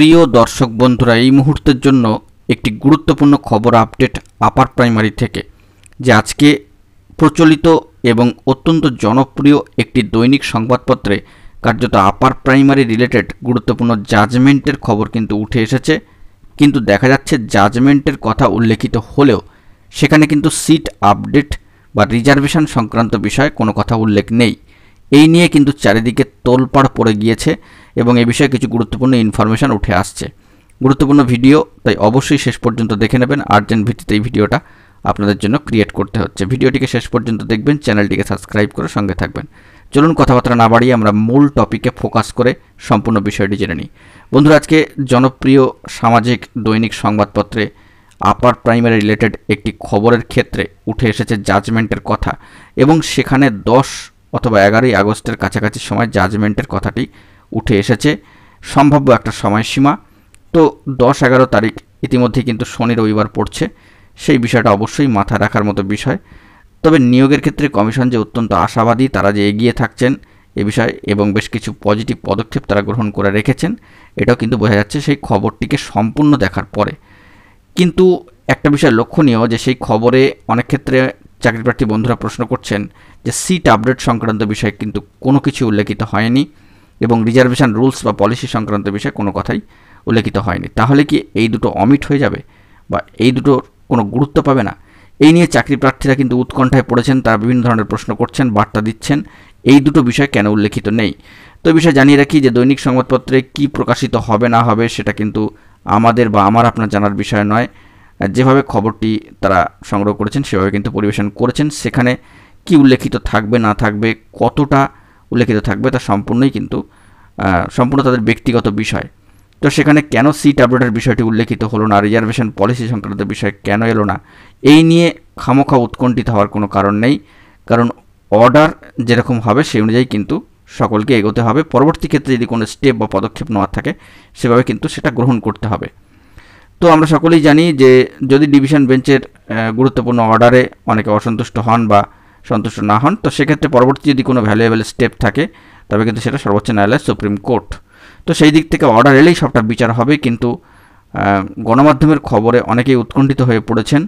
প্রিয় দর্শক বন্ধুরা এই মুহূর্তের জন্য একটি গুরুত্বপূর্ণ খবর আপডেট আপার প্রাইমারি থেকে যে আজকে প্রচলিত এবং অত্যন্ত জনপ্রিয় একটি দৈনিক সংবাদপত্রে কার্যত আপার প্রাইমারি রিলেটেড গুরুত্বপূর্ণ জাজমেন্টের খবর কিন্তু উঠে এসেছে কিন্তু দেখা যাচ্ছে জাজমেন্টের কথা উল্লেখিত হলেও সেখানে কিন্তু সিট আপডেট বা রিজার্ভেশন সংক্রান্ত বিষয়ে কোনো কথা উল্লেখ নেই এই নিয়ে কিন্তু চারিদিকে তোলপাড় পড়ে গিয়েছে এবং এ বিষয়ে কিছু গুরুত্বপূর্ণ ইনফরমেশান উঠে আসছে গুরুত্বপূর্ণ ভিডিও তাই অবশ্যই শেষ পর্যন্ত দেখে নেবেন আর্জেন্ট ভিত্তিতে এই ভিডিওটা আপনাদের জন্য ক্রিয়েট করতে হচ্ছে ভিডিওটিকে শেষ পর্যন্ত দেখবেন চ্যানেলটিকে সাবস্ক্রাইব করে সঙ্গে থাকবেন চলুন কথাবার্তা না বাড়িয়ে আমরা মূল টপিকে ফোকাস করে সম্পূর্ণ বিষয়টি জেনে নিই বন্ধুরা আজকে জনপ্রিয় সামাজিক দৈনিক সংবাদপত্রে আপার প্রাইমারি রিলেটেড একটি খবরের ক্ষেত্রে উঠে এসেছে জাজমেন্টের কথা এবং সেখানে দশ অথবা এগারোই আগস্টের কাছাকাছি সময় জাজমেন্টের কথাটি উঠে এসেছে সম্ভাব্য একটা সময়সীমা তো দশ এগারো তারিখ ইতিমধ্যেই কিন্তু শনি রবিবার পড়ছে সেই বিষয়টা অবশ্যই মাথায় রাখার মতো বিষয় তবে নিয়োগের ক্ষেত্রে কমিশন যে অত্যন্ত আশাবাদী তারা যে এগিয়ে থাকছেন এ বিষয়ে এবং বেশ কিছু পজিটিভ পদক্ষেপ তারা গ্রহণ করে রেখেছেন এটাও কিন্তু বোঝা যাচ্ছে সেই খবরটিকে সম্পূর্ণ দেখার পরে কিন্তু একটা বিষয় লক্ষণীয় যে সেই খবরে অনেক ক্ষেত্রে চাকরিপ্রার্থী বন্ধুরা প্রশ্ন করছেন যে সিট আপডেট সংক্রান্ত বিষয়ে কিন্তু কোনো কিছু উল্লেখিত হয়নি এবং রিজার্ভেশন রুলস বা পলিসি সংক্রান্ত বিষয়ে কোনো কথাই উল্লেখিত হয়নি তাহলে কি এই দুটো অমিট হয়ে যাবে বা এই দুটো কোনো গুরুত্ব পাবে না এই নিয়ে চাকরি প্রার্থীরা কিন্তু উৎকণ্ঠায় পড়েছেন তারা বিভিন্ন ধরনের প্রশ্ন করছেন বার্তা দিচ্ছেন এই দুটো বিষয় কেন উল্লেখিত নেই তো বিষয়ে জানিয়ে রাখি যে দৈনিক সংবাদপত্রে কি প্রকাশিত হবে না হবে সেটা কিন্তু আমাদের বা আমার আপনার জানার বিষয় নয় যেভাবে খবরটি তারা সংগ্রহ করেছেন সেভাবে কিন্তু পরিবেশন করেছেন সেখানে কি উল্লেখিত থাকবে না থাকবে কতটা উল্লেখিত থাকবে তা সম্পূর্ণই কিন্তু সম্পূর্ণ তাদের ব্যক্তিগত বিষয় তো সেখানে কেন সিট আপডেটের বিষয়টি উল্লেখিত হলো না রিজার্ভেশন পলিসি সংক্রান্ত বিষয় কেন এলো না এই নিয়ে খামোখা উৎকণ্ঠিত হওয়ার কোনো কারণ নেই কারণ অর্ডার যেরকম হবে সেই অনুযায়ী কিন্তু সকলকে এগোতে হবে পরবর্তী ক্ষেত্রে যদি কোনো স্টেপ বা পদক্ষেপ নেওয়ার থাকে সেভাবে কিন্তু সেটা গ্রহণ করতে হবে তো আমরা সকলেই জানি যে যদি ডিভিশন বেঞ্চের গুরুত্বপূর্ণ অর্ডারে অনেকে অসন্তুষ্ট হন বা সন্তুষ্ট না হন তো সেক্ষেত্রে পরবর্তী যদি কোনো ভ্যালুয়েবল স্টেপ থাকে তবে কিন্তু সেটা সর্বোচ্চ ন্যায়ালয় সুপ্রিম কোর্ট তো সেই দিক থেকে অর্ডার এলেই সবটা বিচার হবে কিন্তু গণমাধ্যমের খবরে অনেকেই উৎকণ্ঠিত হয়ে পড়েছেন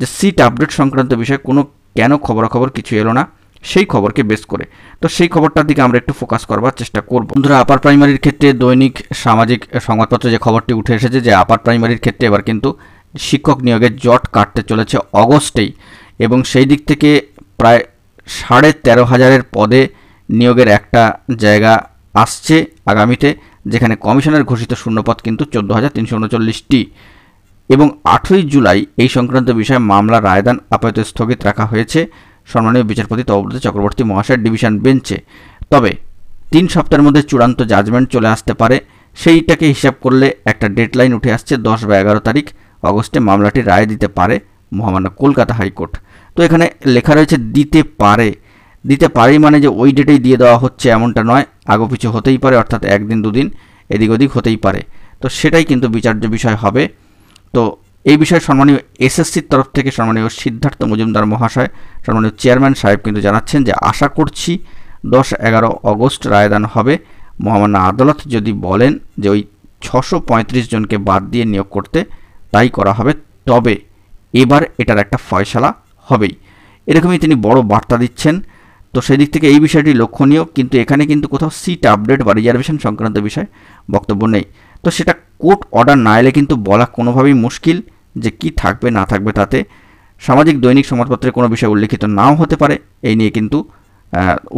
যে সিট আপডেট সংক্রান্ত বিষয়ে কোনো কেন খবরাখবর কিছু এলো না সেই খবরকে বেস করে তো সেই খবরটার দিকে আমরা একটু ফোকাস করবার চেষ্টা করব বন্ধুরা আপার প্রাইমারির ক্ষেত্রে দৈনিক সামাজিক সংবাদপত্রে যে খবরটি উঠে এসেছে যে আপার প্রাইমারির ক্ষেত্রে এবার কিন্তু শিক্ষক নিয়োগের জট কাটতে চলেছে অগস্টেই এবং সেই দিক থেকে প্রায় সাড়ে তেরো হাজারের পদে নিয়োগের একটা জায়গা আসছে আগামীতে যেখানে কমিশনের ঘোষিত শূন্যপদ কিন্তু চোদ্দো হাজার তিনশো উনচল্লিশটি এবং আটই জুলাই এই সংক্রান্ত বিষয়ে মামলা রায়দান আপাতত স্থগিত রাখা হয়েছে সম্মানীয় বিচারপতি তবব্রত চক্রবর্তী মহাশয়ের ডিভিশন বেঞ্চে তবে তিন সপ্তাহের মধ্যে চূড়ান্ত জাজমেন্ট চলে আসতে পারে সেইটাকে হিসাব করলে একটা ডেডলাইন উঠে আসছে দশ বা এগারো তারিখ অগস্টে মামলাটি রায় দিতে পারে মহামান্য কলকাতা হাইকোর্ট তো এখানে লেখা রয়েছে দিতে পারে দিতে পারেই মানে যে ওই ডেটেই দিয়ে দেওয়া হচ্ছে এমনটা নয় পিছু হতেই পারে অর্থাৎ একদিন দুদিন এদিক ওদিক হতেই পারে তো সেটাই কিন্তু বিচার্য বিষয় হবে তো এই বিষয়ে সম্মানীয় এসএসসির তরফ থেকে সম্মানীয় সিদ্ধার্থ মজুমদার মহাশয় সম্মানীয় চেয়ারম্যান সাহেব কিন্তু জানাচ্ছেন যে আশা করছি দশ এগারো অগস্ট রায়দান হবে মহামান্য আদালত যদি বলেন যে ওই ছশো পঁয়ত্রিশ জনকে বাদ দিয়ে নিয়োগ করতে তাই করা হবে তবে এবার এটার একটা ফয়সালা হবেই এরকমই তিনি বড় বার্তা দিচ্ছেন তো সেই দিক থেকে এই বিষয়টি লক্ষণীয় কিন্তু এখানে কিন্তু কোথাও সিট আপডেট বা রিজার্ভেশন সংক্রান্ত বিষয় বক্তব্য নেই তো সেটা কোর্ট অর্ডার না এলে কিন্তু বলা কোনোভাবেই মুশকিল যে কি থাকবে না থাকবে তাতে সামাজিক দৈনিক সংবাদপত্রে কোনো বিষয় উল্লেখিত নাও হতে পারে এই নিয়ে কিন্তু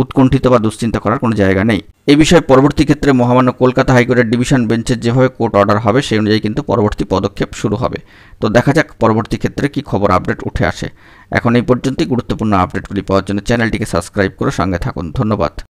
উৎকণ্ঠিত বা দুশ্চিন্তা করার কোনো জায়গা নেই এ বিষয়ে পরবর্তী ক্ষেত্রে মহামান্য কলকাতা হাইকোর্টের ডিভিশন বেঞ্চের যেভাবে কোর্ট অর্ডার হবে সেই অনুযায়ী কিন্তু পরবর্তী পদক্ষেপ শুরু হবে তো দেখা যাক পরবর্তী ক্ষেত্রে কি খবর আপডেট উঠে আসে এখন এই পর্যন্তই গুরুত্বপূর্ণ আপডেটগুলি পাওয়ার জন্য চ্যানেলটিকে সাবস্ক্রাইব করে সঙ্গে থাকুন ধন্যবাদ